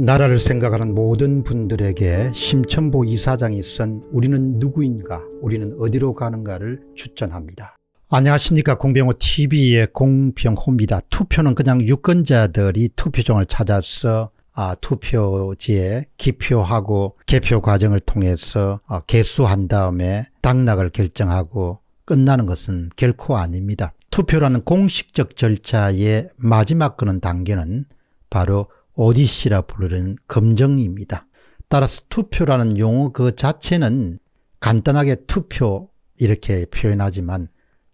나라를 생각하는 모든 분들에게 심천보 이사장이 쓴 우리는 누구인가 우리는 어디로 가는가를 추천합니다. 안녕하십니까 공병호TV의 공병호입니다. 투표는 그냥 유권자들이 투표장을 찾아서 아, 투표지에 기표하고 개표 과정을 통해서 아, 개수한 다음에 당락을 결정하고 끝나는 것은 결코 아닙니다. 투표라는 공식적 절차의 마지막 그런 단계는 바로 오디시라 부르는 검정입니다. 따라서 투표라는 용어 그 자체는 간단하게 투표 이렇게 표현하지만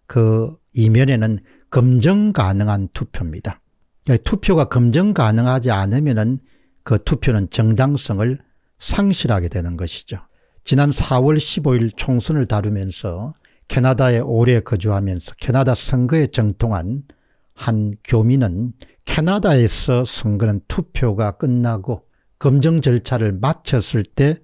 그 이면에는 검증 가능한 투표입니다. 그러니까 투표가 검증 가능하지 않으면 그 투표는 정당성을 상실하게 되는 것이죠. 지난 4월 15일 총선을 다루면서 캐나다에 오래 거주하면서 캐나다 선거에 정통한 한 교민은 캐나다에서 선거는 투표가 끝나고 검증 절차를 마쳤을 때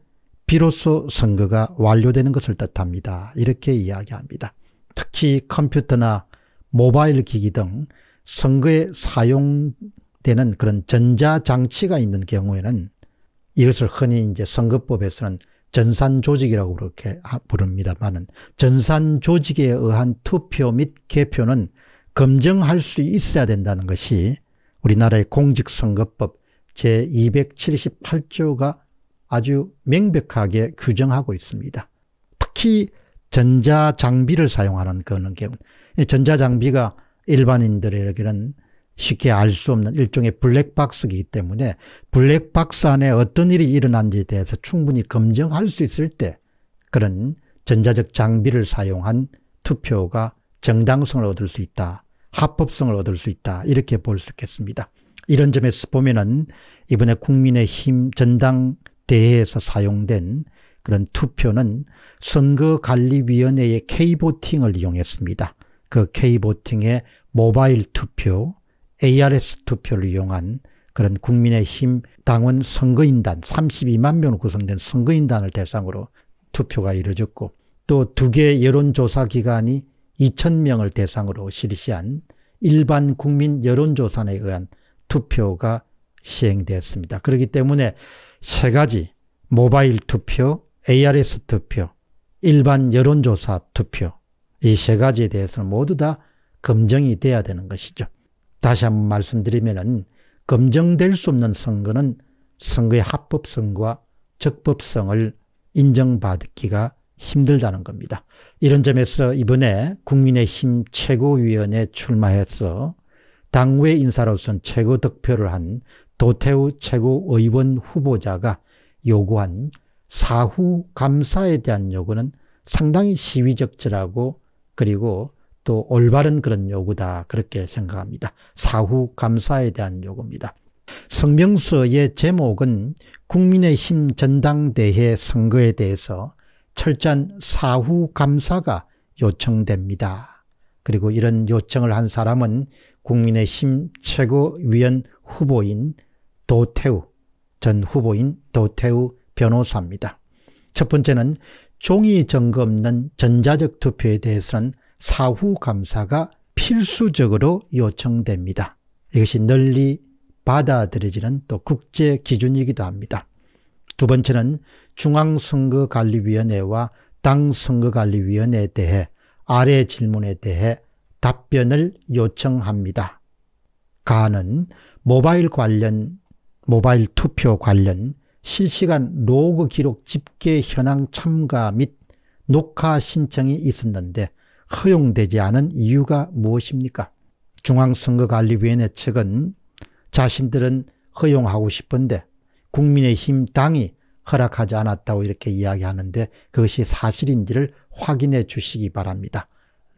비로소 선거가 완료되는 것을 뜻합니다. 이렇게 이야기합니다. 특히 컴퓨터나 모바일 기기 등 선거에 사용되는 그런 전자장치가 있는 경우에는 이것을 흔히 이제 선거법에서는 전산 조직이라고 그렇게 부릅니다만 전산 조직에 의한 투표 및 개표는 검증할 수 있어야 된다는 것이 우리나라의 공직선거법 제278조가 아주 명백하게 규정하고 있습니다. 특히 전자장비를 사용하는 그런 경우 전자장비가 일반인들에게는 쉽게 알 수 없는 일종의 블랙박스이기 때문에 블랙박스 안에 어떤 일이 일어난지에 대해서 충분히 검증할 수 있을 때 그런 전자적 장비를 사용한 투표가 정당성을 얻을 수 있다 합법성을 얻을 수 있다 이렇게 볼 수 있겠습니다. 이런 점에서 보면은 이번에 국민의힘 전당 대회에서 사용된 그런 투표는 선거관리위원회의 K보팅을 이용했습니다. 그 K보팅의 모바일 투표, ARS 투표를 이용한 그런 국민의힘 당원 선거인단 32만 명으로 구성된 선거인단을 대상으로 투표가 이루어졌고 또 두개 여론조사기관이 2,000명을 대상으로 실시한 일반 국민 여론조사에 의한 투표가 시행되었습니다. 그렇기 때문에 세 가지 모바일 투표, ARS 투표, 일반 여론조사 투표 이 세 가지에 대해서는 모두 다 검증이 돼야 되는 것이죠. 다시 한번 말씀드리면 검증될 수 없는 선거는 선거의 합법성과 적법성을 인정받기가 힘들다는 겁니다. 이런 점에서 이번에 국민의힘 최고위원회 출마해서 당외 인사로선 최고 득표를 한 도태우 최고의원 후보자가 요구한 사후 감사에 대한 요구는 상당히 시위적절하고 그리고 또 올바른 그런 요구다 그렇게 생각합니다. 사후 감사에 대한 요구입니다. 성명서의 제목은 국민의힘 전당대회 선거에 대해서 철저한 사후 감사가 요청됩니다. 그리고 이런 요청을 한 사람은 국민의힘 최고위원 후보인 도태우 전 후보인 도태우 변호사입니다. 첫 번째는 종이 증거 없는 전자적 투표에 대해서는 사후 감사가 필수적으로 요청됩니다. 이것이 널리 받아들여지는 또 국제 기준이기도 합니다. 두 번째는 중앙선거관리위원회와 당선거관리위원회에 대해 아래 질문에 대해 답변을 요청합니다. 가는 모바일 관련, 모바일 투표 관련 실시간 로그 기록 집계 현황 참가 및 녹화 신청이 있었는데 허용되지 않은 이유가 무엇입니까? 중앙선거관리위원회 측은 자신들은 허용하고 싶은데 국민의힘 당이 허락하지 않았다고 이렇게 이야기하는데 그것이 사실인지를 확인해 주시기 바랍니다.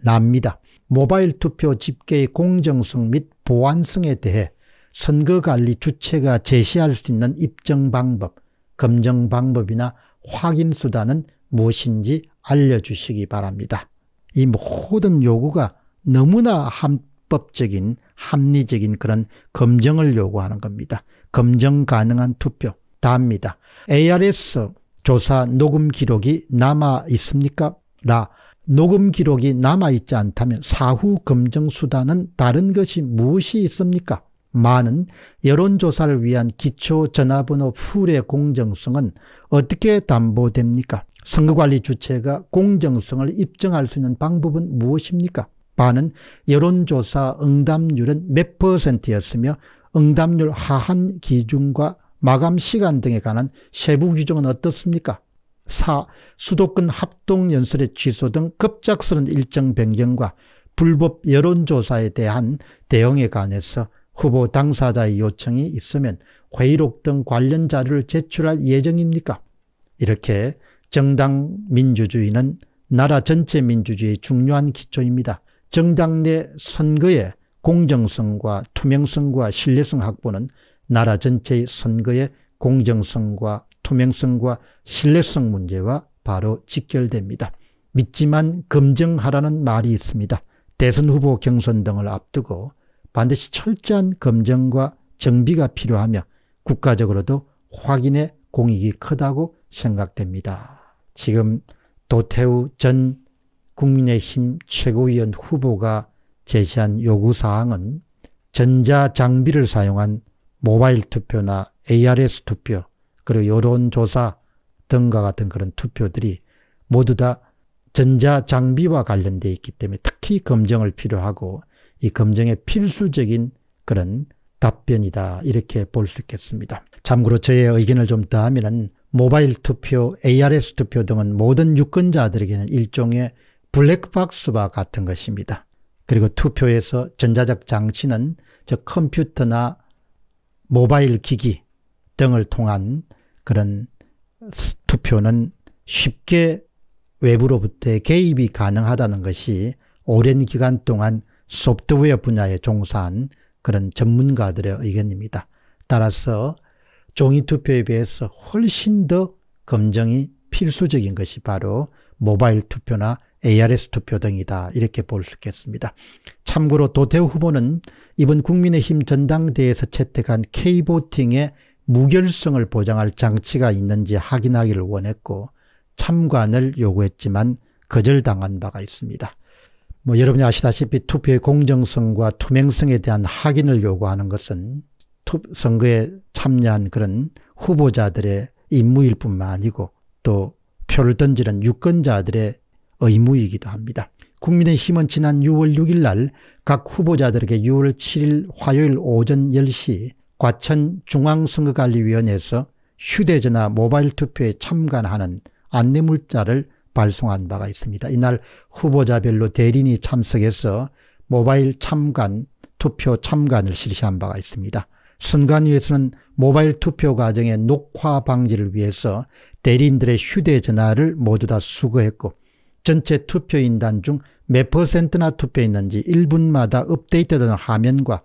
납니다. 모바일 투표 집계의 공정성 및 보완성에 대해 선거관리 주체가 제시할 수 있는 입증 방법, 검증 방법이나 확인 수단은 무엇인지 알려주시기 바랍니다. 이 모든 요구가 너무나 함법적인 합리적인 그런 검증을 요구하는 겁니다. 검증 가능한 투표 다합니다. ARS 조사 녹음 기록이 남아 있습니까? 라 녹음 기록이 남아있지 않다면 사후 검증 수단은 다른 것이 무엇이 있습니까? 많은 여론조사를 위한 기초 전화번호 풀의 공정성은 어떻게 담보됩니까? 선거관리 주체가 공정성을 입증할 수 있는 방법은 무엇입니까? 반은 여론조사 응답률은 몇 퍼센트였으며 응답률 하한 기준과 마감 시간 등에 관한 세부 규정은 어떻습니까? 4. 수도권 합동연설의 취소 등급작스러운 일정 변경과 불법 여론조사에 대한 대응에 관해서 후보 당사자의 요청이 있으면 회의록 등 관련 자료를 제출할 예정입니까? 이렇게 정당 민주주의는 나라 전체 민주주의의 중요한 기초입니다. 정당 내 선거에 공정성과 투명성과 신뢰성 확보는 나라 전체의 선거의 공정성과 투명성과 신뢰성 문제와 바로 직결됩니다. 믿지만 검증하라는 말이 있습니다. 대선 후보 경선 등을 앞두고 반드시 철저한 검증과 정비가 필요하며 국가적으로도 확인의 공익이 크다고 생각됩니다. 지금 도태우 전 국민의힘 최고위원 후보가 제시한 요구사항은 전자장비를 사용한 모바일 투표나 ARS 투표, 그리고 여론조사 등과 같은 그런 투표들이 모두 다 전자장비와 관련되어 있기 때문에 특히 검증을 필요하고 이 검증의 필수적인 그런 답변이다 이렇게 볼 수 있겠습니다. 참고로 저의 의견을 좀 더하면 모바일 투표, ARS 투표 등은 모든 유권자들에게는 일종의 블랙박스와 같은 것입니다. 그리고 투표에서 전자적 장치는 즉 컴퓨터나 모바일 기기 등을 통한 그런 투표는 쉽게 외부로부터 개입이 가능하다는 것이 오랜 기간 동안 소프트웨어 분야에 종사한 그런 전문가들의 의견입니다. 따라서 종이 투표에 비해서 훨씬 더 검증이 필수적인 것이 바로 모바일 투표나 ARS 투표 등이다 이렇게 볼 수 있겠습니다. 참고로 도태우 후보는 이번 국민의힘 전당대회에서 채택한 K보팅의 무결성을 보장할 장치가 있는지 확인하기를 원했고 참관을 요구했지만 거절당한 바가 있습니다. 뭐 여러분이 아시다시피 투표의 공정성과 투명성에 대한 확인을 요구하는 것은 선거에 참여한 그런 후보자들의 임무일 뿐만 아니고 또 표를 던지는 유권자들의 의무이기도 합니다. 국민의힘은 지난 6월 6일 날 각 후보자들에게 6월 7일 화요일 오전 10시 과천 중앙선거관리위원회에서 휴대전화 모바일 투표에 참관하는 안내물자를 발송한 바가 있습니다. 이날 후보자별로 대리인이 참석해서 모바일 참관, 투표 참관을 실시한 바가 있습니다. 선관위에서는 모바일 투표 과정의 녹화 방지를 위해서 대리인들의 휴대전화를 모두 다 수거했고 전체 투표인단 중 몇 퍼센트나 투표했는지 1분마다 업데이트된 화면과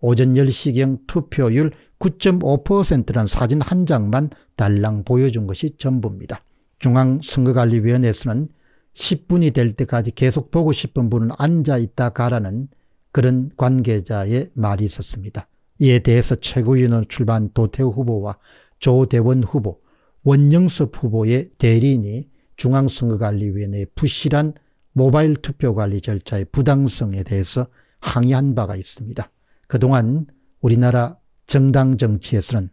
오전 10시경 투표율 9.5%라는 사진 한 장만 달랑 보여준 것이 전부입니다. 중앙선거관리위원회에서는 10분이 될 때까지 계속 보고 싶은 분은 앉아있다 가라는 그런 관계자의 말이 있었습니다. 이에 대해서 최고위원을 출마한 도태우 후보와 조대원 후보, 원영섭 후보의 대리인이 중앙선거관리위원회의 부실한 모바일 투표관리 절차의 부당성에 대해서 항의한 바가 있습니다. 그동안 우리나라 정당 정치에서는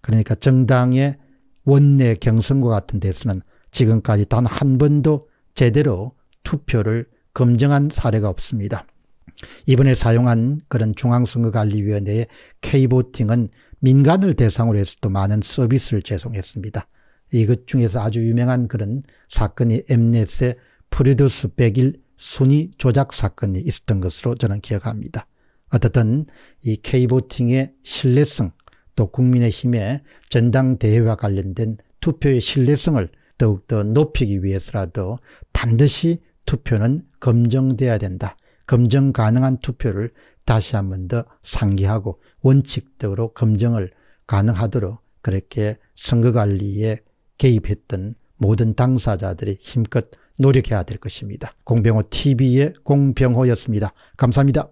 그러니까 정당의 원내 경선과 같은 데서는 지금까지 단 한 번도 제대로 투표를 검증한 사례가 없습니다. 이번에 사용한 그런 중앙선거관리위원회의 K보팅은 민간을 대상으로 해서도 많은 서비스를 제송했습니다 이것 중에서 아주 유명한 그런 사건이 엠넷의 프리듀스 101 순위 조작 사건이 있었던 것으로 저는 기억합니다. 어떻든 이 K보팅의 신뢰성 또 국민의힘의 전당대회와 관련된 투표의 신뢰성을 더욱더 높이기 위해서라도 반드시 투표는 검증돼야 된다. 검증 가능한 투표를 다시 한번 더 상기하고 원칙적으로 검증을 가능하도록 그렇게 선거관리에 개입했던 모든 당사자들이 힘껏 노력해야 될 것입니다. 공병호 TV의 공병호였습니다. 감사합니다.